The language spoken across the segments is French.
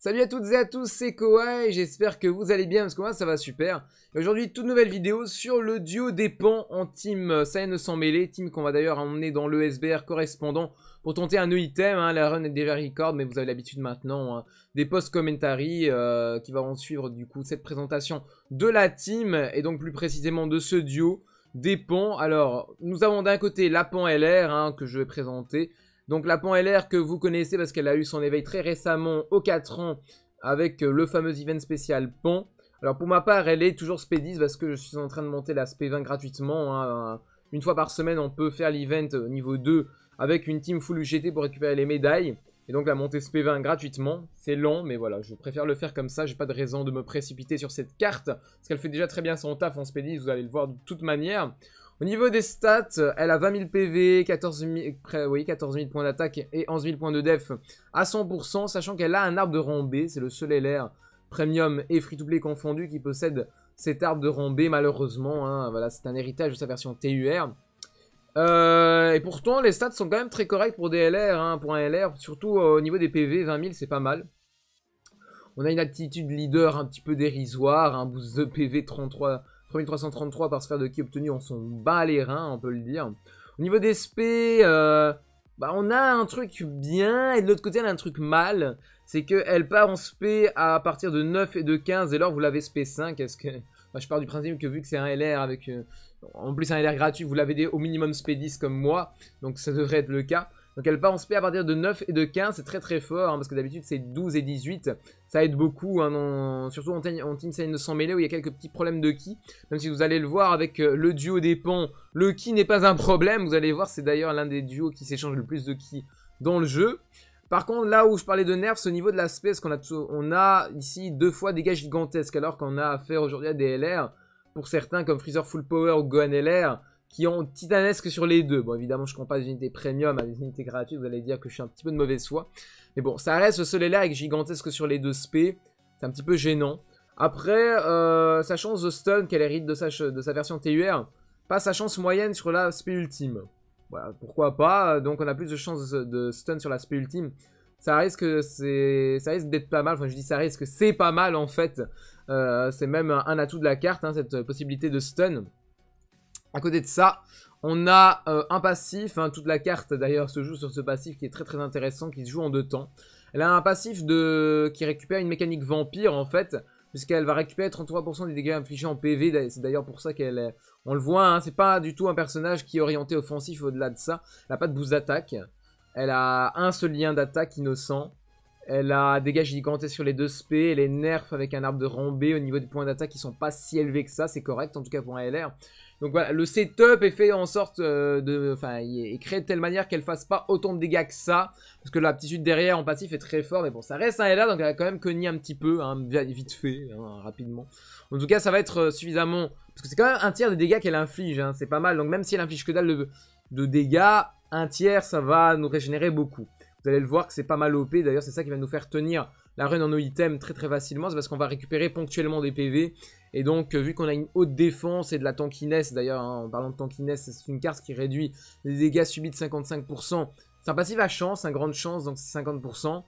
Salut à toutes et à tous, c'est et j'espère que vous allez bien parce que moi ça va super. Aujourd'hui, toute nouvelle vidéo sur le duo des pans en team Saiyan euh, sans mêlée team qu'on va d'ailleurs emmener dans l'ESBR correspondant pour tenter un new item. Hein, la run est déjà record, mais vous avez l'habitude maintenant hein, des post commentary euh, qui vont suivre du coup cette présentation de la team et donc plus précisément de ce duo des pans. Alors, nous avons d'un côté la pan LR hein, que je vais présenter donc la Pan LR que vous connaissez parce qu'elle a eu son éveil très récemment aux 4 ans avec euh, le fameux event spécial Pan. Alors pour ma part, elle est toujours SP10 parce que je suis en train de monter la SP20 gratuitement. Hein. Euh, une fois par semaine, on peut faire l'event euh, niveau 2 avec une team full UGT pour récupérer les médailles. Et donc la montée SP20 gratuitement, c'est long, mais voilà, je préfère le faire comme ça, j'ai pas de raison de me précipiter sur cette carte, parce qu'elle fait déjà très bien son taf en SP10, vous allez le voir de toute manière. Au niveau des stats, euh, elle a 20 000 PV, 14 000, points d'attaque et 11 000 points de def à 100%, sachant qu'elle a un arbre de rang B, c'est le seul LR premium et free-to-play confondu qui possède cet arbre de rang B malheureusement, hein. voilà, c'est un héritage de sa version TUR. Euh, et pourtant, les stats sont quand même très corrects pour des LR, hein, pour un LR, surtout euh, au niveau des PV, 20 000 c'est pas mal. On a une attitude leader un petit peu dérisoire, un boost de PV 33 3333 par sphère de qui obtenu, en son bat les reins, on peut le dire. Au niveau des SP, euh, bah, on a un truc bien et de l'autre côté, on a un truc mal. C'est qu'elle part en SP à partir de 9 et de 15 et alors vous l'avez SP 5. Est-ce que... Bah, je pars du principe que vu que c'est un LR avec... Euh, en plus un LR gratuit, vous l'avez au minimum SP 10 comme moi, donc ça devrait être le cas. Donc elle part en SP à partir de 9 et de 15, c'est très très fort, hein, parce que d'habitude c'est 12 et 18, ça aide beaucoup, hein, surtout en, en Team de sans mêlée où il y a quelques petits problèmes de ki, même si vous allez le voir avec euh, le duo des ponts, le ki n'est pas un problème, vous allez voir c'est d'ailleurs l'un des duos qui s'échange le plus de ki dans le jeu. Par contre, là où je parlais de nerfs, au niveau de l'aspect, parce qu'on a, on a ici deux fois des gages gigantesques, alors qu'on a affaire aujourd'hui à des LR, pour certains comme Freezer Full Power ou Gohan LR, qui ont titanesque sur les deux. Bon, évidemment, je pas des unités premium à des unités gratuites, vous allez dire que je suis un petit peu de mauvaise foi. Mais bon, ça reste seul avec gigantesque sur les deux sp C'est un petit peu gênant. Après, euh, sa chance de stun qu'elle hérite de sa, de sa version TUR, pas sa chance moyenne sur la spé ultime. Voilà, pourquoi pas. Euh, donc, on a plus de chances de stun sur la spé ultime. Ça risque, ça risque d'être pas mal. Enfin, je dis ça risque, c'est pas mal en fait. Euh, c'est même un atout de la carte, hein, cette possibilité de stun. À côté de ça, on a euh, un passif, hein, toute la carte d'ailleurs se joue sur ce passif qui est très très intéressant, qui se joue en deux temps. Elle a un passif de... qui récupère une mécanique vampire en fait, puisqu'elle va récupérer 33% des dégâts infligés en PV, c'est d'ailleurs pour ça qu'elle est... On le voit, hein, c'est pas du tout un personnage qui est orienté offensif au-delà de ça, elle a pas de boost d'attaque, elle a un seul lien d'attaque innocent, elle a dégâts gigantesques sur les deux spé, elle est nerf avec un arbre de rambée au niveau des points d'attaque qui sont pas si élevés que ça, c'est correct en tout cas pour un LR. Donc voilà, le setup est fait en sorte euh, de... Enfin, il est créé de telle manière qu'elle fasse pas autant de dégâts que ça. Parce que l'aptitude derrière en passif est très fort. Mais bon, ça reste un LA, donc elle a quand même cogné un petit peu, hein, vite fait, hein, rapidement. En tout cas, ça va être euh, suffisamment... Parce que c'est quand même un tiers des dégâts qu'elle inflige, hein, c'est pas mal. Donc même si elle inflige que dalle de dégâts, un tiers, ça va nous régénérer beaucoup. Vous allez le voir que c'est pas mal OP. D'ailleurs, c'est ça qui va nous faire tenir la run en no item très très facilement, c'est parce qu'on va récupérer ponctuellement des PV. Et donc, euh, vu qu'on a une haute défense et de la tankiness, d'ailleurs, hein, en parlant de tankiness, c'est une carte qui réduit les dégâts subis de 55%. C'est un passif à chance, un grande chance, donc c'est 50%.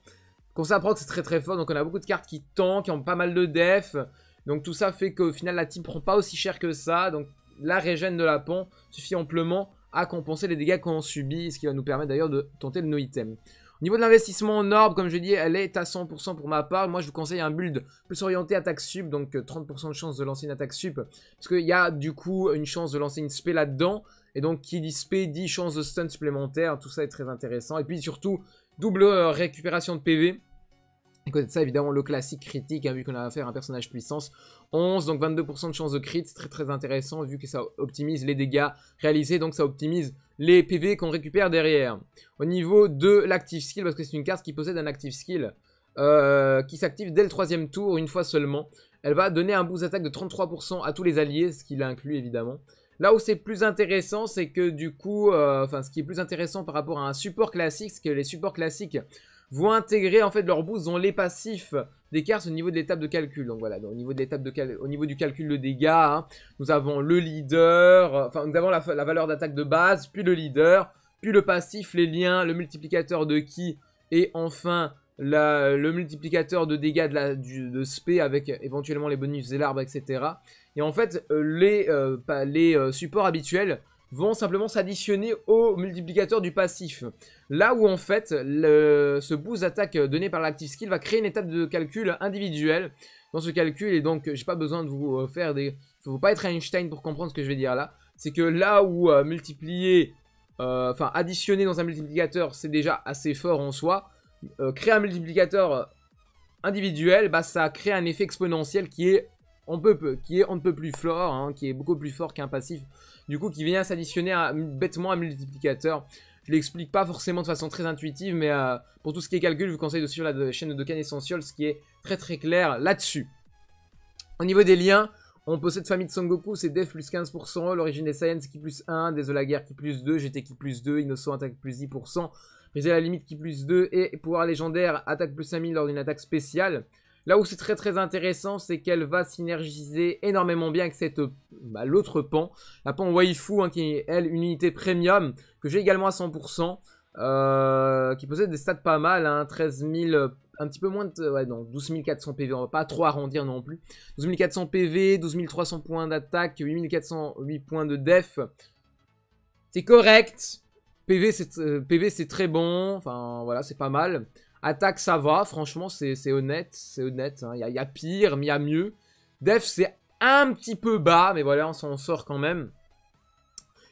qu'on ça prend, c'est très très fort, donc on a beaucoup de cartes qui tank, qui ont pas mal de def. Donc tout ça fait qu'au final, la team prend pas aussi cher que ça. Donc la régène de la pan suffit amplement à compenser les dégâts qu'on subit, ce qui va nous permettre d'ailleurs de tenter le no-item. Niveau de l'investissement en orbe, comme je dis, elle est à 100% pour ma part. Moi, je vous conseille un build plus orienté attaque sub, donc 30% euh, de chance de lancer une attaque sup, Parce qu'il y a du coup une chance de lancer une spé là-dedans. Et donc, qui dit spé, dit chance de stun supplémentaire. Tout ça est très intéressant. Et puis surtout, double euh, récupération de PV. Et ça, évidemment, le classique critique, hein, vu qu'on a affaire à un personnage puissance, 11, donc 22% de chance de crit, c'est très très intéressant vu que ça optimise les dégâts réalisés, donc ça optimise les PV qu'on récupère derrière. Au niveau de l'active skill, parce que c'est une carte qui possède un active skill, euh, qui s'active dès le troisième tour, une fois seulement. Elle va donner un boost d'attaque de 33% à tous les alliés, ce qui l'inclut évidemment. Là où c'est plus intéressant, c'est que du coup, euh, enfin ce qui est plus intéressant par rapport à un support classique, c'est que les supports classiques vont intégrer en fait leur boost dans les passifs des cartes au niveau de l'étape de calcul. Donc voilà, au, niveau de de au niveau du calcul de dégâts, hein, nous avons le leader, enfin nous avons la, valeur d'attaque de base, puis le leader, puis le passif, les liens, le multiplicateur de qui, et enfin le multiplicateur de dégâts de, la, de SP avec éventuellement les bonus et l'arbre, etc. Et en fait, euh, les, euh, les euh, supports habituels vont simplement s'additionner au multiplicateur du passif. Là où en fait, ce boost d'attaque donné par l'active skill va créer une étape de calcul individuel. dans ce calcul. Et donc, j'ai pas besoin de vous euh, faire des... Faut pas être Einstein pour comprendre ce que je vais dire là. C'est que là où euh, multiplier, euh, enfin additionner dans un multiplicateur, c'est déjà assez fort en soi. créer un multiplicateur individuel, bah, ça crée un effet exponentiel qui est on peut, qui est on ne peut plus fort, hein, qui est beaucoup plus fort qu'un passif, du coup qui vient s'additionner bêtement à un multiplicateur. Je l'explique pas forcément de façon très intuitive, mais euh, pour tout ce qui est calcul, je vous conseille de suivre la, chaîne de Dokkan Essentials, ce qui est très très clair là-dessus. Au niveau des liens, on possède famille de Son Goku, c'est Def plus 15%, l'origine des Saiyans qui plus 1, des Guerre qui plus 2, GT qui plus 2, Innocent attaque plus 10%, Briser la limite qui plus 2, et pouvoir légendaire attaque plus 5000 lors d'une attaque spéciale. Là où c'est très très intéressant, c'est qu'elle va synergiser énormément bien avec cette bah, l'autre pan, la pan Waifu, hein, qui est elle une unité premium, que j'ai également à 100%, euh, qui possède des stats pas mal, 13 hein, un petit peu moins de, ouais non, 12 400 PV, on va pas trop arrondir non plus, 12 400 PV, 12 300 points d'attaque, 8 408 points de def, c'est correct, PV euh, c'est très bon, enfin voilà c'est pas mal. Attaque, ça va. Franchement, c'est honnête. C'est honnête. Il hein. y, a pire, mais il y a mieux. Def, c'est un petit peu bas, mais voilà, on s'en sort quand même.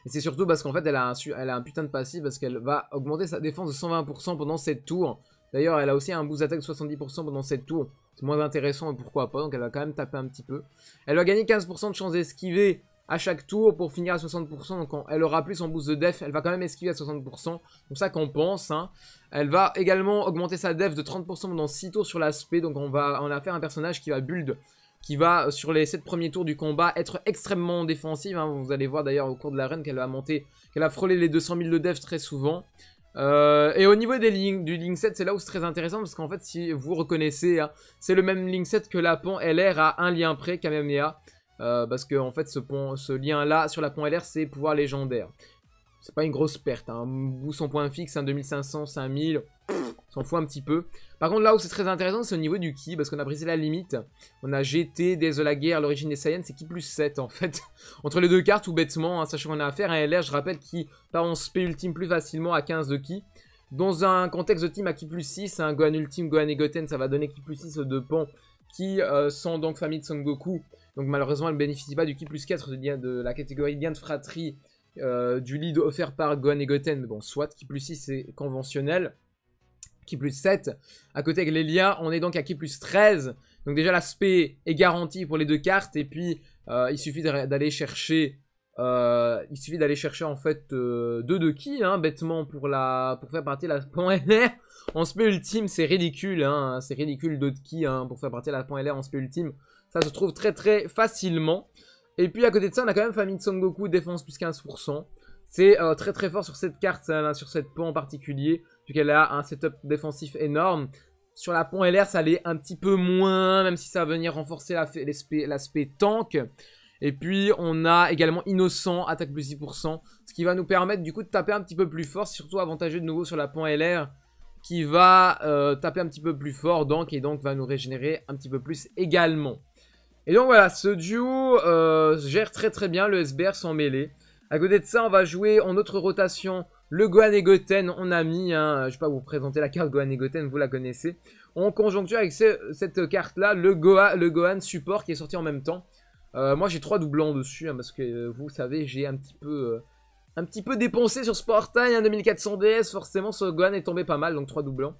Et c'est surtout parce qu'en fait, elle a, un, elle a un putain de passif parce qu'elle va augmenter sa défense de 120% pendant 7 tours. D'ailleurs, elle a aussi un boost d'attaque de 70% pendant 7 tours. C'est moins intéressant, pourquoi pas. Donc, elle va quand même taper un petit peu. Elle va gagner 15% de chance d'esquiver à chaque tour pour finir à 60%. Donc elle aura plus en boost de def, elle va quand même esquiver à 60%. Donc ça qu'on pense. Hein. Elle va également augmenter sa def de 30% pendant 6 tours sur l'aspect. Donc on va en a un personnage qui va build, qui va euh, sur les 7 premiers tours du combat être extrêmement défensive. Hein. Vous allez voir d'ailleurs au cours de la reine qu'elle va monter, qu'elle a frôlé les 200 000 de def très souvent. Euh, et au niveau des lignes, du link 7, c'est là où c'est très intéressant parce qu'en fait, si vous reconnaissez, hein, c'est le même link 7 que la PAN LR à un lien près, Kamehameha. Euh, parce que en fait ce, lien là sur la pont LR c'est pouvoir légendaire. C'est pas une grosse perte, hein. bout son point fixe, un 2500, 5000, s'en fout un petit peu. Par contre là où c'est très intéressant c'est au niveau du ki, parce qu'on a brisé la limite. On a GT, of la guerre, l'origine des Saiyans, c'est ki plus 7 en fait. Entre les deux cartes tout bêtement, hein, sachant qu'on a affaire à un LR, je rappelle, qui part en Sp ultime plus facilement à 15 de ki. Dans un contexte de team à qui plus 6, un Goan Gohan Ultime, Gohan et Goten, ça va donner qui plus 6 de pont qui euh, sont donc famille de Son Goku. Donc malheureusement, elle ne bénéficie pas du ki plus 4 de, de la catégorie lien de fratrie euh, du lead offert par Gohan et Goten. Mais bon, soit ki plus 6 c'est conventionnel. Ki plus 7. À côté avec les liens, on est donc à ki plus 13. Donc déjà l'aspect est garanti pour les deux cartes. Et puis euh, il suffit d'aller chercher euh, il suffit d'aller chercher en fait euh, deux de qui, hein, bêtement, pour, la, pour faire partie de la point LR en SP ultime. C'est ridicule, hein, c'est ridicule deux de qui hein, pour faire partie la point LR en SP ultime. Ça se trouve très très facilement. Et puis à côté de ça, on a quand même Famille de Son Goku, défense plus 15%. C'est euh, très très fort sur cette carte, hein, sur cette pont en particulier, puisqu'elle a un setup défensif énorme. Sur la pont LR, ça l'est un petit peu moins, même si ça va venir renforcer l'aspect tank. Et puis on a également Innocent, attaque plus 10%, ce qui va nous permettre du coup de taper un petit peu plus fort, surtout avantageux de nouveau sur la point LR, qui va euh, taper un petit peu plus fort donc et donc va nous régénérer un petit peu plus également. Et donc voilà, ce duo euh, gère très très bien le SBR sans mêlée. À côté de ça, on va jouer en autre rotation le Gohan et Goten. On a mis, hein, je ne vais pas vous présenter la carte Gohan et Goten, vous la connaissez. En conjoncture avec cette carte-là le Gohan support qui est sorti en même temps. Euh, moi j'ai trois doublants dessus, hein, parce que euh, vous savez, j'ai un petit peu euh, un petit peu dépensé sur ce 2400 DS, forcément ce Sogan est tombé pas mal, donc trois doublants.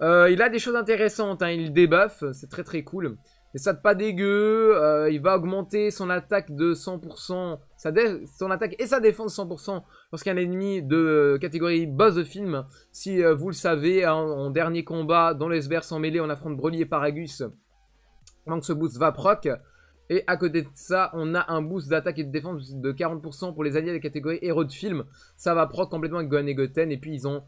il a des choses intéressantes, hein. il débuffe, c'est très très cool. Et ça de pas dégueu, il va augmenter son attaque de 100%, sa son attaque et sa défense 100% un ennemi de catégorie boss de film. Si vous le savez, hein, en dernier combat, dans les sans mêlée, on affronte Broly et Paragus. Donc ce boost va proc. Et à côté de ça, on a un boost d'attaque et de défense de 40% pour les alliés des catégories héros de film. Ça va proc complètement avec Gohan et Goten. Et puis, ils ont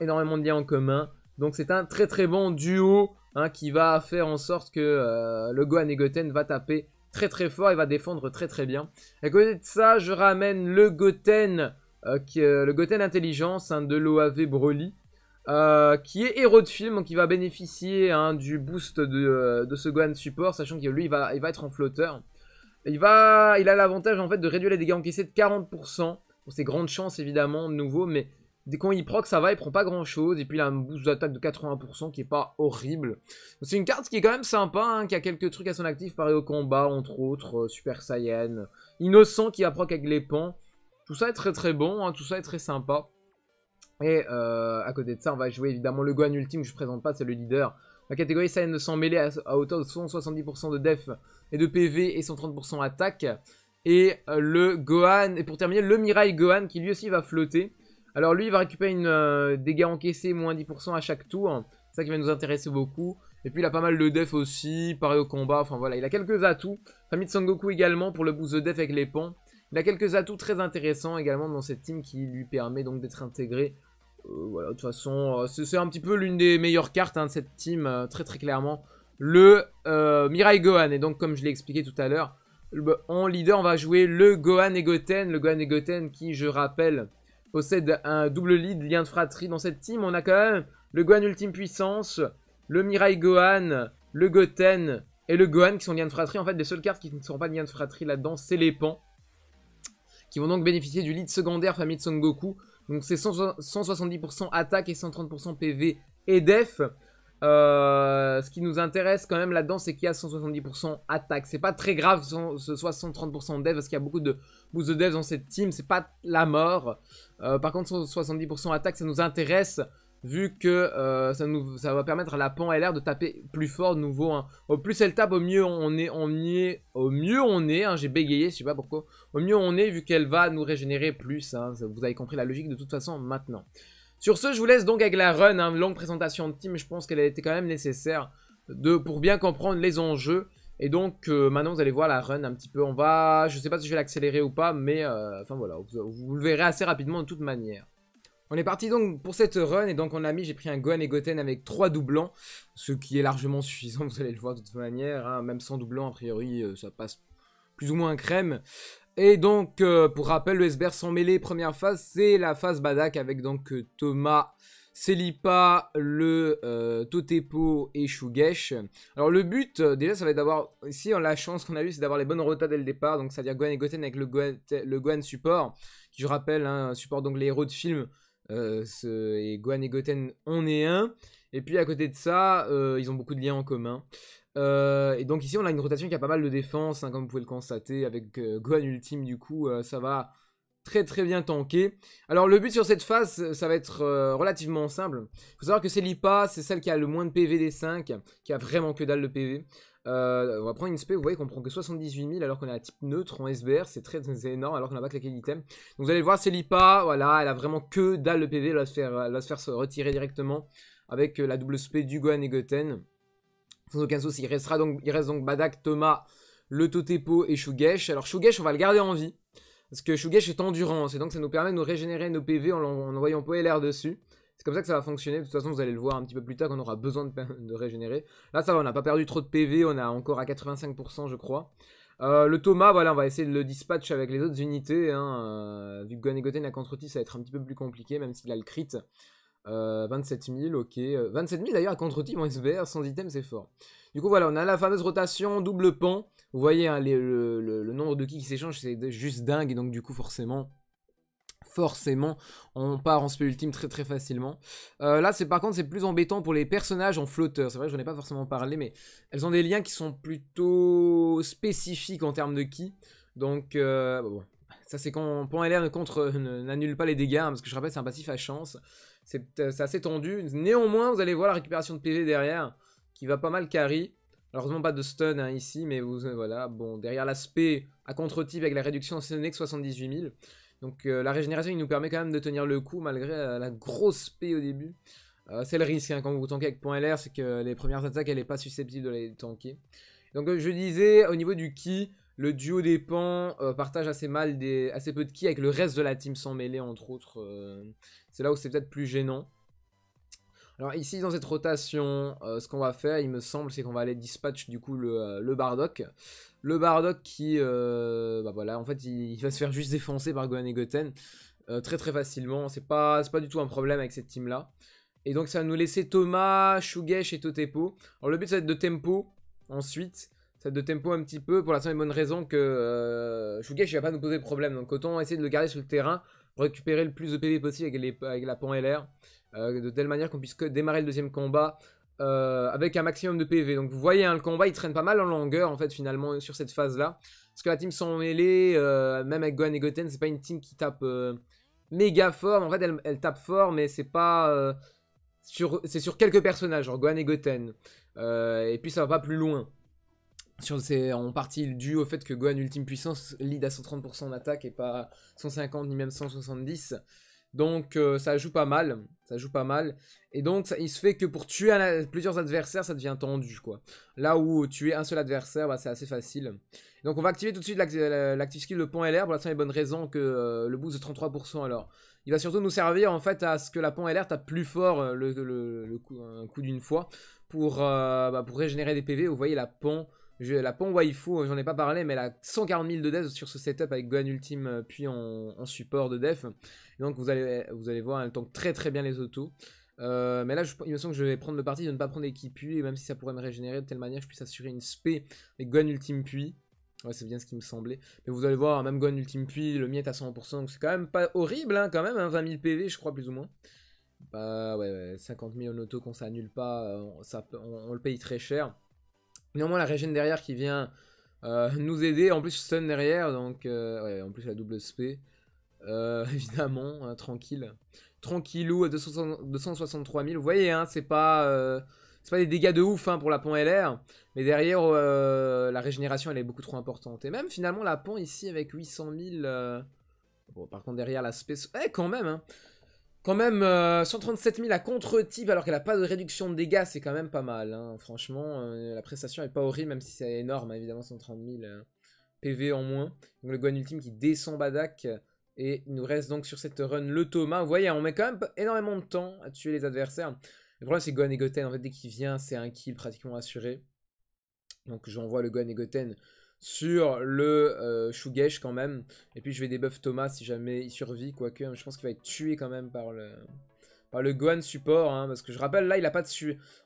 énormément de liens en commun. Donc, c'est un très très bon duo hein, qui va faire en sorte que euh, le Gohan et Goten va taper très très fort et va défendre très très bien. À côté de ça, je ramène le Goten, euh, euh, le Goten Intelligence hein, de l'OAV Broly. Euh, qui est héros de film, donc il va bénéficier hein, du boost euh, de, ce Gohan support, sachant que lui, il va, il va être en flotteur. Il, va, il a l'avantage en fait de réduire les dégâts encaissés de 40%. pour c'est grande chance évidemment, nouveau, mais dès qu'on y proc, ça va, il prend pas grand chose. Et puis il a un boost d'attaque de 80% qui est pas horrible. C'est une carte qui est quand même sympa, hein, qui a quelques trucs à son actif, pareil au combat, entre autres, euh, Super Saiyan, Innocent qui va proc avec les pans. Tout ça est très très bon, hein, tout ça est très sympa. Et euh, à côté de ça, on va jouer évidemment le Gohan ultime je ne présente pas, c'est le leader. La catégorie Saiyan s'en mêlée à, hauteur de 170% de def et de PV et 130% attaque. Et euh, le Gohan, et pour terminer, le Mirai Gohan qui lui aussi va flotter. Alors lui, il va récupérer une euh, dégâts encaissés moins 10% à chaque tour. C'est ça qui va nous intéresser beaucoup. Et puis il a pas mal de def aussi, pareil au combat, enfin voilà, il a quelques atouts. Famille de Sangoku également pour le boost de def avec les pans. Il a quelques atouts très intéressants également dans cette team qui lui permet donc d'être intégré euh, voilà, de toute façon, euh, c'est un petit peu l'une des meilleures cartes hein, de cette team, euh, très très clairement. Le Mirai Gohan, et donc comme je l'ai expliqué tout à l'heure, en leader, on va jouer le Gohan et Goten. Le Gohan et Goten qui, je rappelle, possède un double lead, lien de fratrie dans cette team. On a quand même le Gohan Ultime Puissance, le Mirai Gohan, le Goten et le Gohan qui sont liens de fratrie. En fait, les seules cartes qui ne sont pas liens de fratrie là-dedans, c'est les Pans. Qui vont donc bénéficier du lead secondaire famille de Son Goku. Donc c'est 170% attaque et 130% PV et def. Euh, ce qui nous intéresse quand même là-dedans, c'est qu'il y a 170% attaque. C'est pas très grave ce soit 130% dev, parce qu'il y a beaucoup de boosts de dev dans cette team. C'est pas la mort. Euh, par contre, 170% attaque, ça nous intéresse vu que euh, ça, va permettre à la pan LR de taper plus fort de nouveau. Hein. Au plus elle tape, au mieux on est, on y au mieux on est, hein. j'ai bégayé, je sais pas pourquoi, au mieux on est vu qu'elle va nous régénérer plus, hein. vous avez compris la logique de toute façon maintenant. Sur ce, je vous laisse donc avec la run, longue présentation de team, je pense qu'elle a été quand même nécessaire de, pour bien comprendre les enjeux. Et donc euh, maintenant vous allez voir la run un petit peu, on va, je sais pas si je vais l'accélérer ou pas, mais euh, enfin voilà, vous le verrez assez rapidement de toute manière. On est parti donc pour cette run et donc on a mis, j'ai pris un Gohan et Goten avec trois doublants, ce qui est largement suffisant, vous allez le voir de toute manière, hein. même sans doublant, a priori euh, ça passe plus ou moins crème. Et donc euh, pour rappel le SBR sans mêlée première phase c'est la phase Badak avec donc euh, Thomas, Celipa, le Totepo et Shugesh. Alors le but, déjà ça va être d'avoir, ici la chance qu'on a eu c'est d'avoir les bonnes rotas dès le départ, donc c'est-à-dire Gohan et Goten avec le Gohan, support, qui je rappelle, hein, support donc les héros de film euh, et Gohan et Goten on est un. Et puis à côté de ça, euh, ils ont beaucoup de liens en commun. Euh, et donc ici, on a une rotation qui a pas mal de défense, hein, comme vous pouvez le constater, avec Gohan Ultime, du coup, ça va très très bien tanké. Alors le but sur cette phase, ça va être euh, relativement simple. Il faut savoir que c'est l'IPA, c'est celle qui a le moins de PV des 5, qui a vraiment que dalle de PV. Euh, on va prendre une SP, vous voyez qu'on prend que 78 000 alors qu'on est à type neutre en SBR, c'est très, énorme alors qu'on n'a pas claqué l'item. Donc vous allez voir, Celipa, voilà, elle a vraiment que dalle de PV, elle va se faire, se, faire retirer directement avec euh, la double SP du Gohan et Goten. Sans aucun souci, il, restera donc, il reste donc Badak, Thomas, le Totepo et Shugesh. Alors Shugesh, on va le garder en vie. Parce que Shugesh est endurance, et donc ça nous permet de nous régénérer nos PV en, en envoyant PLR dessus. C'est comme ça que ça va fonctionner. De toute façon, vous allez le voir un petit peu plus tard qu'on aura besoin de, régénérer. Là, ça va, on n'a pas perdu trop de PV. On est encore à 85%, je crois. Euh, le Thomas, voilà, on va essayer de le dispatch avec les autres unités. Hein. Euh, vu que Gonegoten a contre ça va être un petit peu plus compliqué, même s'il a le crit. 27 euh, 000, ok. 27 euh, 000 d'ailleurs à contre-team en SBR, sans item, c'est fort. Du coup, voilà, on a la fameuse rotation, double pan. Vous voyez, hein, le, nombre de qui qui s'échangent, c'est juste dingue. Et donc, du coup, forcément, forcément, on part en spell ultime très très facilement. Euh, là, c'est par contre, c'est plus embêtant pour les personnages en flotteur. C'est vrai que j'en ai pas forcément parlé, mais elles ont des liens qui sont plutôt spécifiques en termes de qui. Donc, ça c'est quand Pan LR contre n'annule pas les dégâts, hein, parce que je rappelle, c'est un passif à chance. Euh, c'est assez tendu. Néanmoins, vous allez voir la récupération de PV derrière, qui va pas mal carry. Heureusement, pas de stun hein, ici, mais vous, euh, voilà. Bon, derrière l'aspect à contre-type avec la réduction, ce n'est que 78 000. Donc euh, la régénération, il nous permet quand même de tenir le coup malgré la grosse SP au début. c'est le risque hein, quand vous tankez avec point LR, c'est que les premières attaques, elle n'est pas susceptible de les tanker. Donc je disais, au niveau du ki, le duo des pans euh, partage assez mal assez peu de qui avec le reste de la team sans mêler entre autres. Euh, c'est là où c'est peut-être plus gênant. Alors ici dans cette rotation, euh, ce qu'on va faire, il me semble, c'est qu'on va aller dispatch du coup le, Bardock. Le Bardock qui, bah voilà, en fait il, va se faire juste défoncer par Gohan et Goten très très facilement. C'est pas, pas du tout un problème avec cette team là. Et donc ça va nous laisser Thomas, Shugesh et Totepo. Alors le but ça va être de tempo ensuite ça de tempo un petit peu pour la simple et bonne raison que euh, ne va pas nous poser de problème. Donc autant essayer de le garder sur le terrain, récupérer le plus de PV possible avec, la pan LR, euh, de telle manière qu'on puisse démarrer le deuxième combat euh, avec un maximum de PV. Donc vous voyez, hein, le combat il traîne pas mal en longueur en fait finalement sur cette phase là. Parce que la team sans mêlée, euh, même avec Gohan et Goten, c'est pas une team qui tape méga fort. En fait, elle, elle tape fort, mais c'est pas. c'est sur quelques personnages, genre Gohan et Goten. et puis ça va pas plus loin c'est en partie dû au fait que Gohan Ultime Puissance lead à 130% en attaque et pas 150 ni même 170. Donc euh, ça joue pas mal, ça joue pas mal. Et donc il se fait que pour tuer plusieurs adversaires, ça devient tendu quoi. Là où tuer un seul adversaire, bah, c'est assez facile. Donc on va activer tout de suite l'active skill de pont LR pour la simple et bonne raison que euh, le boost de 33% alors. Il va surtout nous servir en fait à ce que la pont LR tape plus fort euh, le, coup, d'une fois pour, bah, pour régénérer des PV. Vous voyez la pont la pont Waifu, euh, j'en ai pas parlé, mais elle a 140 000 de death sur ce setup avec Gohan Ultime euh, puis en, support de def. donc vous allez, vous allez voir, elle tank très très bien les autos. Euh, mais là, je, il me semble que je vais prendre le parti de ne pas prendre équipe puis, même si ça pourrait me régénérer de telle manière que je puisse assurer une SP avec Gohan Ultime puis. Ouais, c'est bien ce qui me semblait. Mais vous allez voir, même Gohan Ultime puis, le miette à 100%, donc c'est quand même pas horrible, hein, quand même, 20 000 PV, je crois, plus ou moins. Bah ouais, 50 000 en auto, qu'on s'annule pas, ça, on le paye très cher. Néanmoins, la régène derrière qui vient euh, nous aider. En plus, stun derrière, donc euh, en plus la double SP. Euh, évidemment, hein, tranquille. ou à 263 000. Vous voyez, hein, c'est pas, pas des dégâts de ouf hein, pour la pont LR. Mais derrière, la régénération, elle est beaucoup trop importante. Et même finalement, la pont ici avec 800 000. Bon, par contre, derrière la SP... Eh, quand même hein. Quand même, 137 euh, 000 à contre-type alors qu'elle n'a pas de réduction de dégâts, c'est quand même pas mal. Hein. Franchement, euh, la prestation est pas horrible, même si c'est énorme, hein, évidemment, 130 000 PV en moins. Donc le Gohan Ultime qui descend Badak. Euh, et il nous reste donc sur cette run le Thomas. Vous voyez, on met quand même énormément de temps à tuer les adversaires. Le problème, c'est Gohan et Goten. En fait, dès qu'il vient, c'est un kill pratiquement assuré. Donc j'envoie le Gohan et Goten sur le euh, Shugesh quand même. Et puis je vais débuff Thomas si jamais il survit, quoique je pense qu'il va être tué quand même par le le Gohan support, hein, parce que je rappelle là il a pas de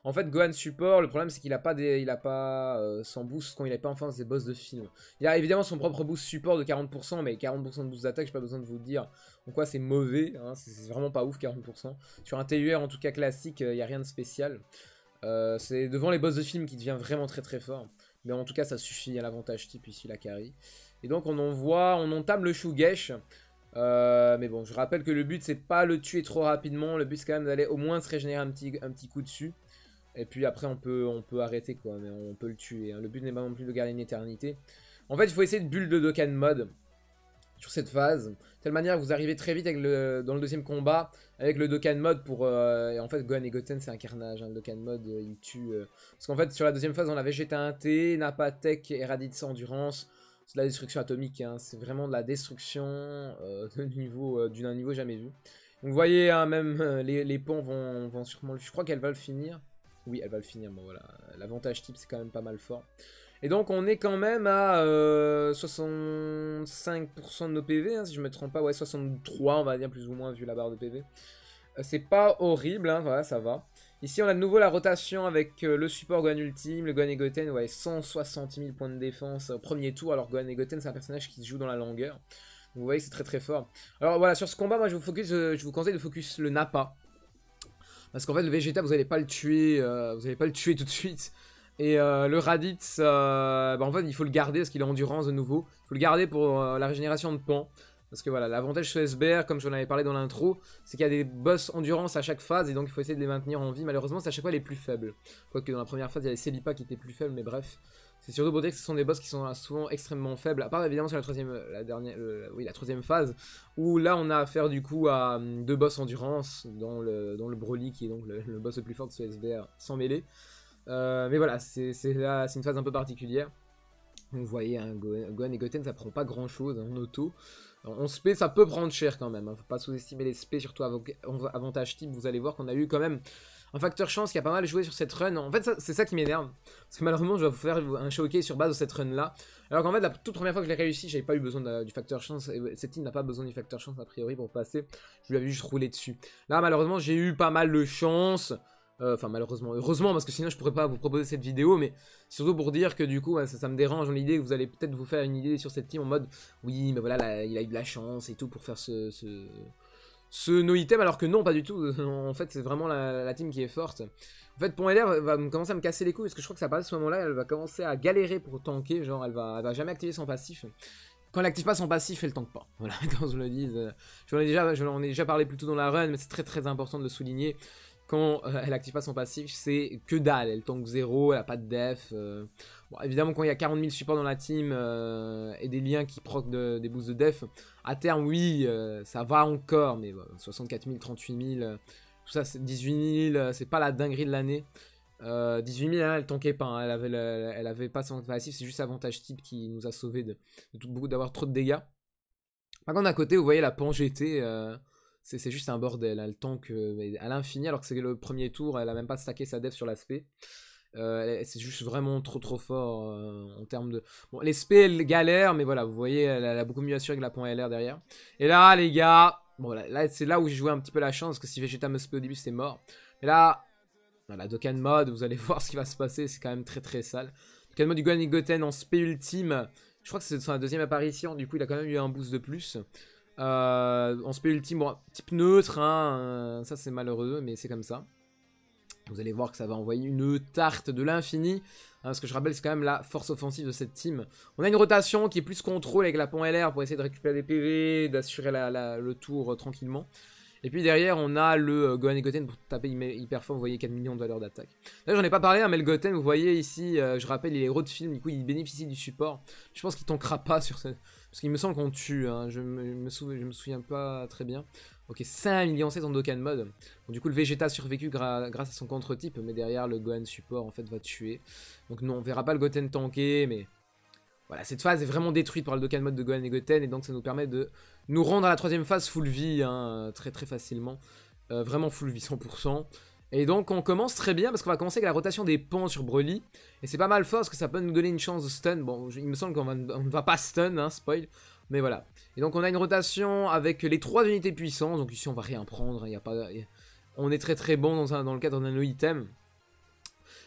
En fait Gohan support, le problème c'est qu'il a pas des, il a pas euh, son boost quand il est pas en face des boss de film. Il a évidemment son propre boost support de 40%, mais 40% de boost d'attaque, j'ai pas besoin de vous dire. en quoi c'est mauvais, hein, c'est vraiment pas ouf 40%. Sur un TUR en tout cas classique, euh, il y a rien de spécial. c'est devant les boss de film qui devient vraiment très très fort. Mais en tout cas, ça suffit à l'avantage type ici, la carry. Et donc, on en voit, on entame le Shugesh. Euh, mais bon, je rappelle que le but, c'est pas le tuer trop rapidement. Le but, c'est quand même d'aller au moins se régénérer un petit, un petit coup dessus. Et puis après, on peut, on peut arrêter, quoi. Mais on peut le tuer. Hein. Le but n'est pas non plus de garder une éternité. En fait, il faut essayer de bulle de Dokkan mode sur cette phase. telle manière vous arrivez très vite avec le, dans le deuxième combat avec le Dokkan mode pour... Euh, en fait, Gohan et Goten, c'est un carnage. Hein, le Dokkan mode, euh, il tue. Euh. parce qu'en fait, sur la deuxième phase, on avait Vegeta 1 t Napatek et Raditz Endurance. C'est de la destruction atomique. Hein. c'est vraiment de la destruction d'un niveau, niveau jamais vu. vous voyez, hein, même les, les, ponts vont, vont sûrement... Je crois qu'elle va le finir. Oui, elle va le finir. Bon, voilà. L'avantage type, c'est quand même pas mal fort. Et donc on est quand même à 65% euh, de nos PV, hein, si je ne me trompe pas, ouais 63 on va dire plus ou moins vu la barre de PV. Euh, c'est pas horrible, hein, voilà ça va. Ici on a de nouveau la rotation avec euh, le support Gohan Ultime, le Gohan et Goten, ouais 160 000 points de défense au premier tour, alors Gohan et Goten c'est un personnage qui se joue dans la longueur. vous voyez c'est très très fort. Alors voilà sur ce combat moi je vous, focus, je vous conseille de focus le Nappa. Parce qu'en fait le Vegeta vous n'allez pas le tuer, vous allez pas le tuer tout de suite. Et euh, le Raditz, euh, bah, en fait, il faut le garder parce qu'il a endurance de nouveau. Il faut le garder pour euh, la régénération de Pan. Parce que voilà, l'avantage sur SBR, comme je en avais parlé dans l'intro, c'est qu'il y a des boss endurance à chaque phase et donc il faut essayer de les maintenir en vie. Malheureusement, c'est à chaque fois les plus faibles. Quoique dans la première phase, il y a les Celipa qui étaient plus faibles, mais bref. C'est surtout pour dire que ce sont des boss qui sont souvent extrêmement faibles, à part évidemment sur la troisième, la dernière, oui, la troisième phase, où là on a affaire du coup à deux boss endurance, dans le, Broly qui est donc le, boss le plus fort de ce SBR sans mêlée. Euh, mais voilà, c'est là, une phase un peu particulière. Vous voyez, un hein, Gohan et Goten, ça prend pas grand chose hein, en auto. En spé, ça peut prendre cher quand même. Hein. Faut pas sous-estimer les SP, surtout avant avantage type. Vous allez voir qu'on a eu quand même un facteur chance qui a pas mal joué sur cette run. En fait, c'est ça qui m'énerve. Parce que malheureusement, je vais vous faire un showcase sur base de cette run-là. Alors qu'en fait, la toute première fois que je l'ai réussi, j'avais pas eu besoin du facteur chance. Et cette team n'a pas besoin du facteur chance, a priori, pour passer. Je lui avais juste roulé dessus. Là, malheureusement, j'ai eu pas mal de chance. Euh, enfin, malheureusement, heureusement, parce que sinon je pourrais pas vous proposer cette vidéo, mais surtout pour dire que du coup, ça, me dérange l'idée que vous allez peut-être vous faire une idée sur cette team en mode oui, mais voilà, il a eu de la chance et tout pour faire ce, ce no item alors que non pas du tout en fait c'est vraiment la, team qui est forte en fait Pont LR va commencer à me casser les couilles parce que je crois que ça passe à ce moment là elle va commencer à galérer pour tanker genre elle va, jamais activer son passif quand elle active pas son passif elle tank pas voilà quand je le dis je en ai déjà parlé plus tôt dans la run mais c'est très très important de le souligner quand euh, elle active pas son passif, c'est que dalle. Elle tank 0, elle a pas de def. Euh. évidemment, quand il y a 40 000 supports dans la team euh, et des liens qui proc des boosts de def, à terme, oui, ça va encore. Mais bon, 64 000, 38 000, tout ça, 18 000, c'est pas la dinguerie de l'année. 18 000, hein, elle tanquait pas. Hein. elle, avait elle avait pas son passif. C'est juste avantage type qui nous a sauvé d'avoir de, d'avoir trop de dégâts. Par contre, à côté, vous voyez la pan GT c'est juste un bordel. Elle hein, tank que à l'infini, alors que c'est le premier tour, elle a même pas stacké sa def sur l'aspect. Euh, c'est juste vraiment trop trop fort euh, en termes de... Bon, les elle galère, mais voilà, vous voyez, elle, a beaucoup mieux assuré que la point LR derrière. Et là, les gars, bon, là, c'est là où j'ai joué un petit peu la chance, parce que si Vegeta me spé au début, c'était mort. Et là, la Dokkan mode, vous allez voir ce qui va se passer, c'est quand même très très sale. Dokkan mode du Gohan Goten en spé ultime, je crois que c'est sa deuxième apparition, du coup il a quand même eu un boost de plus. Euh, on se paye ultime, team type neutre, hein, euh, ça c'est malheureux, mais c'est comme ça. Vous allez voir que ça va envoyer une tarte de l'infini. Hein, ce que je rappelle, c'est quand même la force offensive de cette team. On a une rotation qui est plus contrôle avec la pont LR pour essayer de récupérer des PV, d'assurer le tour euh, tranquillement. Et puis derrière, on a le Gohan et Goten pour taper hyper fort. Vous voyez 4 millions de valeur d'attaque. Là, j'en ai pas parlé, hein, mais le Goten, vous voyez ici, je rappelle, il est héros de film. Du coup, il bénéficie du support. Je pense qu'il tankera pas sur ce, parce qu'il me semble qu'on tue, hein. je, me, me souviens, pas très bien. Ok, 5 millions 16 en Dokkan mode. du coup, le Vegeta survécu grâce à son contre-type, mais derrière, le Gohan support, en fait, va tuer. Donc nous on verra pas le Goten tanker, mais... Voilà, cette phase est vraiment détruite par le Dokkan mode de Gohan et Goten, et donc ça nous permet de nous rendre à la troisième phase full vie, hein, très très facilement. Euh, vraiment full vie 100%. Et donc on commence très bien parce qu'on va commencer avec la rotation des pans sur Broly. Et c'est pas mal fort parce que ça peut nous donner une chance de stun. Bon, il me semble qu'on ne va pas stun, hein, spoil. Mais voilà. Et donc on a une rotation avec les trois unités puissantes. Donc ici on va rien prendre. Hein, y a pas, On est très très bon dans, dans le cadre d'un item.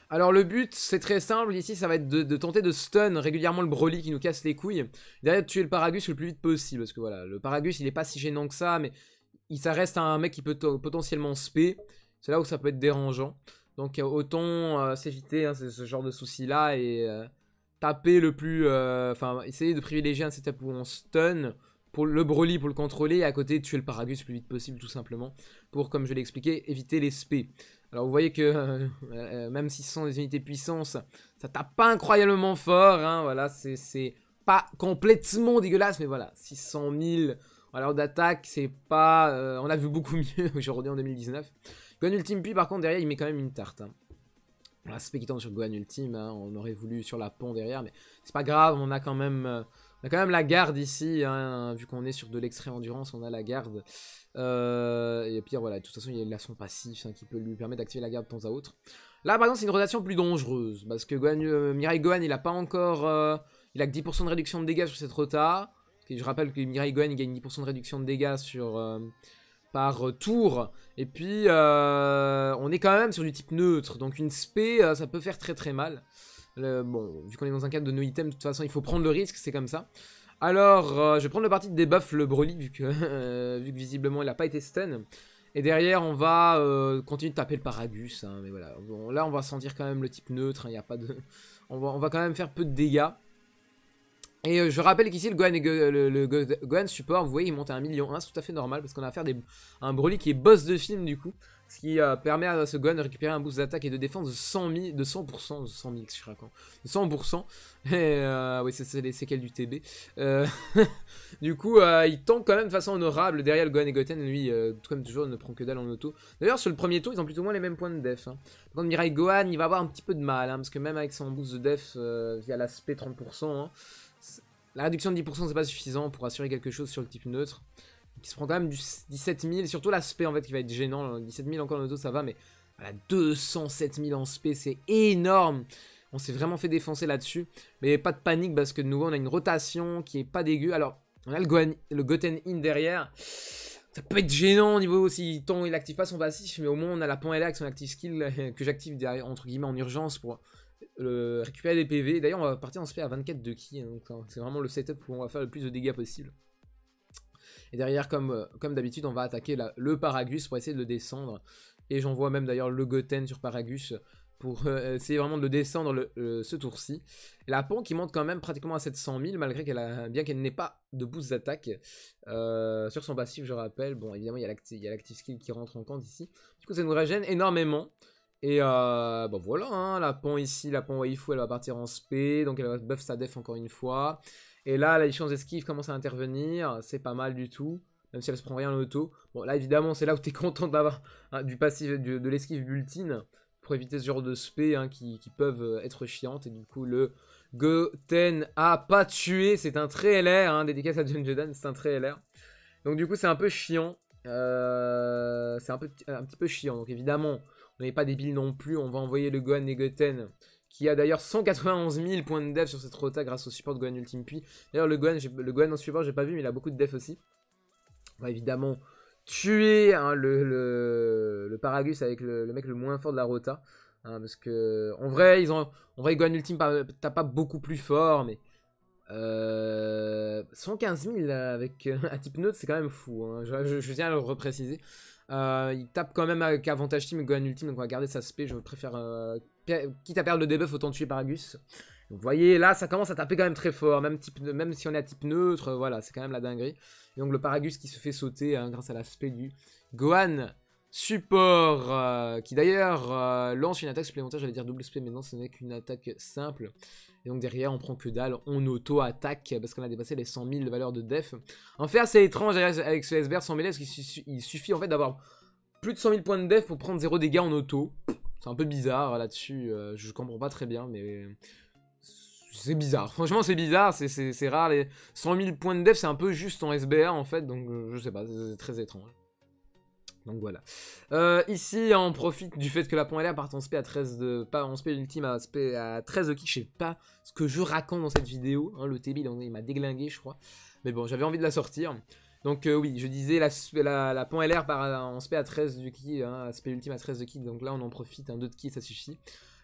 Alors le but, c'est très simple, ici ça va être de, tenter de stun régulièrement le Broly qui nous casse les couilles. Derrière tuer le Paragus le plus vite possible, parce que voilà, le Paragus il est pas si gênant que ça, mais ça reste un mec qui peut potentiellement spé. C'est là où ça peut être dérangeant. Donc euh, autant euh, s'éviter hein, ce genre de soucis-là et euh, taper le plus... Enfin, essayer de privilégier un setup où on stun pour le Broly pour le contrôler et à côté tuer le Paragus le plus vite possible tout simplement pour, comme je l'ai expliqué, éviter les spé. Alors vous voyez que même si ce sont des unités puissance, ça tape pas incroyablement fort. Hein, voilà, c'est pas complètement dégueulasse, mais voilà, 600 000... Alors d'attaque, c'est pas... on l'a vu beaucoup mieux aujourd'hui en 2019. Gohan Ultime puis par contre derrière il met quand même une tarte. Hein. C'est sur Gohan Ultime, hein, on aurait voulu sur la pont derrière, mais c'est pas grave, on a quand même, euh, quand même la garde ici, hein, vu qu'on est sur de l'extrême endurance, on a la garde. Euh, et puis, voilà, de toute façon, il y a son passif qui peut lui permettre d'activer la garde de temps à autre. Là, par exemple, c'est une rotation plus dangereuse, parce que Gohan, euh, Mirai Gohan, il a pas encore, il a que 10% de réduction de dégâts sur cette rota. Et je rappelle que Mirai Gohan, il gagne 10% de réduction de dégâts sur, par euh, tour. Et puis, euh, on est quand même sur du type neutre. Donc une spé, euh, ça peut faire très très mal. bon, vu qu'on est dans un cadre de no item, de toute façon, il faut prendre le risque, c'est comme ça. Alors, je vais prendre le parti de debuff le Broly, vu que, vu visiblement, il n'a pas été stun. Et derrière, on va continuer de taper le Paragus, hein, mais voilà. Bon, là, on va sentir quand même le type neutre, il hein, n'y a pas de... on va, quand même faire peu de dégâts. Et euh, je rappelle qu'ici, le Gohan, le, support, vous voyez, il monte à 1 million. c'est tout à fait normal parce qu'on a affaire à un Broly qui est boss de film du coup. Ce qui euh, permet à ce Gohan de récupérer un boost d'attaque et de défense de 100 de 100%, de 100 000, je sais de 100%. Et euh, oui, c'est les séquelles du TB. du coup, il tombe quand même de façon honorable derrière le Gohan et Goten. Lui, comme toujours, ne prend que dalle en auto. D'ailleurs, sur le premier tour, ils ont plutôt moins les mêmes points de def. Hein. contre Mirai Gohan, il va avoir un petit peu de mal, hein, parce que même avec son boost de def via l'aspect 30%, la réduction de 10% c'est pas suffisant pour assurer quelque chose sur le type neutre. Qui se prend quand même du 17 000, surtout l'aspect en fait qui va être gênant. 17 hein. 000 encore en auto ça va, mais voilà, 207 000 en SP, c'est énorme. On s'est vraiment fait défoncer là-dessus. Mais pas de panique parce que de nouveau on a une rotation qui est pas dégueu. Alors on a le, Goten In derrière. Ça peut être gênant au niveau aussi tant il active pas son passif, mais au moins on a la pont LA avec son active skill que j'active entre guillemets en urgence pour récupérer des PV. D'ailleurs, on va partir en fait à 24 de ki, hein, donc hein, c'est vraiment le setup où on va faire le plus de dégâts possible. Et derrière, comme, euh, comme d'habitude, on va attaquer le Paragus pour essayer de le descendre. Et j'envoie même d'ailleurs le Goten sur Paragus pour euh, euh, essayer vraiment de le descendre ce tour-ci. La Pan qui monte quand même pratiquement à 700 000, malgré qu'elle a bien qu'elle n'ait pas de boost d'attaque. sur son passif, je rappelle, bon, évidemment, il y a l'active skill qui rentre en compte ici. Du coup, ça nous régène énormément. Et euh, bon bah, voilà, hein, la pan ici, la pont waifu, elle va partir en spé, donc elle va buff sa def encore une fois. Et là, la chance d'esquive commence à intervenir, c'est pas mal du tout, même si elle se prend rien en auto. Bon là, évidemment, c'est là où t'es content d'avoir hein, du passif, de l'esquive bulletin, pour éviter ce genre de SP hein, qui, peuvent euh, être chiantes. Et du coup, le Goten a pas tué, c'est un très LR, hein, dédicace à John c'est un très LR. Donc du coup, c'est un peu chiant, euh, c'est un, un petit peu chiant, donc évidemment... On n'est pas débile non plus. On va envoyer le Gohan Negoten qui a d'ailleurs 191 000 points de def sur cette rota grâce au support de Gohan Ultime Puis. D'ailleurs, le Gohan, le Gohan en suivant, j'ai pas vu, mais il a beaucoup de def aussi. On bah, va évidemment tuer hein, le, Paragus avec le, mec le moins fort de la rota. Hein, parce que, en vrai, ils ont, en vrai, Gohan Ultime t'as pas beaucoup plus fort, mais. 115 euh, 000 avec euh, un type note c'est quand même fou. Hein. Je, je, je, tiens à le repréciser. Euh, il tape quand même avec avantage team et Gohan ultime, donc on va garder sa spé. Je préfère. Euh, quitte à perdre le debuff, autant tuer Paragus. vous voyez, là, ça commence à taper quand même très fort. Même, type, même si on est à type neutre, voilà, c'est quand même la dinguerie. Et donc le Paragus qui se fait sauter hein, grâce à l'aspect du Gohan Support, euh, qui d'ailleurs euh, lance une attaque supplémentaire, j'allais dire double SP, mais non, ce n'est qu'une attaque simple. Et donc derrière, on prend que dalle, on auto-attaque, parce qu'on a dépassé les 100 000 valeurs de def. En fait, c'est étrange avec ce SBR 100 000, parce qu'il suffit en fait d'avoir plus de 100 000 points de def pour prendre zéro dégâts en auto. C'est un peu bizarre euh, là-dessus, je comprends pas très bien, mais c'est bizarre. Franchement, c'est bizarre, c'est rare. Les 100 000 points de def, c'est un peu juste en SBR en fait, donc je sais pas, c'est très étrange. Donc voilà. Euh, ici, on profite du fait que la LR part en SP à 13 de... Pas en sp ultime, à, sp à 13 de kick. Je sais pas ce que je raconte dans cette vidéo. Hein, le TB, il m'a déglingué, je crois. Mais bon, j'avais envie de la sortir. Donc euh, oui, je disais, la, la, la LR part en SP à 13 de qui, Hein, ultime à 13 de kick. Donc là, on en profite. Un 2 de kick, ça suffit.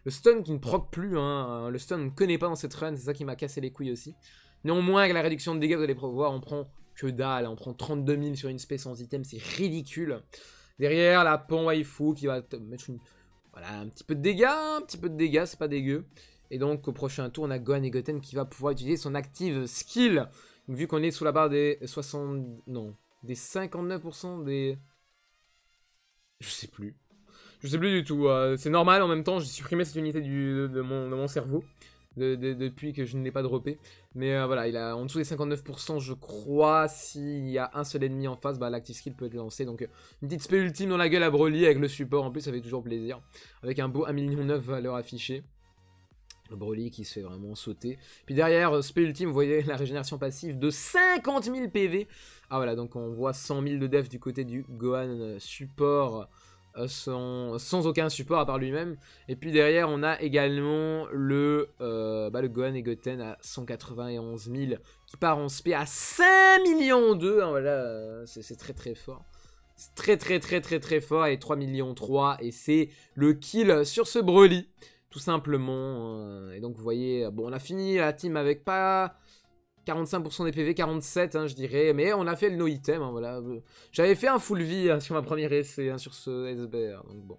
Le stun qui ne proc plus. Hein, le stun, ne connaît pas dans cette run. C'est ça qui m'a cassé les couilles aussi. Néanmoins, avec la réduction de dégâts, vous allez pouvoir, on prend que dalle. On prend 32 000 sur une spé sans item, c'est ridicule. Derrière, la Pan Waifu qui va mettre un petit peu de dégâts, un petit peu de dégâts, c'est pas dégueu. Et donc, au prochain tour, on a Gohan et Goten qui va pouvoir utiliser son active skill. vu qu'on est sous la barre des 60... Non, des 59% des... Je sais plus. Je sais plus du tout. Euh, c'est normal, en même temps, j'ai supprimé cette unité de, mon, de mon cerveau depuis que je ne l'ai pas droppé. Mais euh, voilà, il a en dessous des 59%, je crois. S'il y a un seul ennemi en face, bah, l'active skill peut être lancé. Donc, une petite spell ultime dans la gueule à Broly avec le support. En plus, ça fait toujours plaisir. Avec un beau 1 million 9 valeur affichée. Broly qui se fait vraiment sauter. Puis derrière, euh, spell ultime, vous voyez la régénération passive de 50 000 PV. Ah voilà, donc on voit 100 000 de def du côté du Gohan euh, support euh, sans, aucun support à part lui-même. Et puis derrière, on a également le, euh, bah, Gohan et Goten à 191 000 qui part en SP à 5 millions 2. Hein, voilà, euh, c'est très très fort. C'est très très très très très fort et 3 millions 3 et c'est le kill sur ce Broly tout simplement. Hein. et donc vous voyez, bon on a fini la team avec pas 45% des PV, 47 hein, je dirais, mais on a fait le no item, hein, voilà. J'avais fait un full vie hein, sur ma première essai, sur ce SBR, donc bon.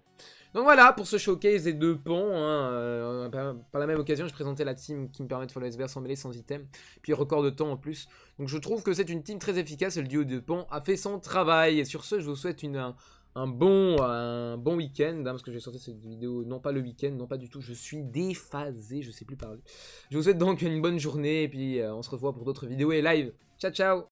Donc voilà, pour ce showcase des deux ponts, euh, par, la même occasion, je présentais la team qui me permet de le SBR sans mêler, sans item, puis record de temps en plus. Donc je trouve que c'est une team très efficace, le duo de ponts a fait son travail, et sur ce, je vous souhaite une un bon, un bon week-end, hein, parce que j'ai sorti cette vidéo non pas le week-end, non pas du tout, je suis déphasé, je sais plus parler. Je vous souhaite donc une bonne journée, et puis euh, on se revoit pour d'autres vidéos et live. Ciao ciao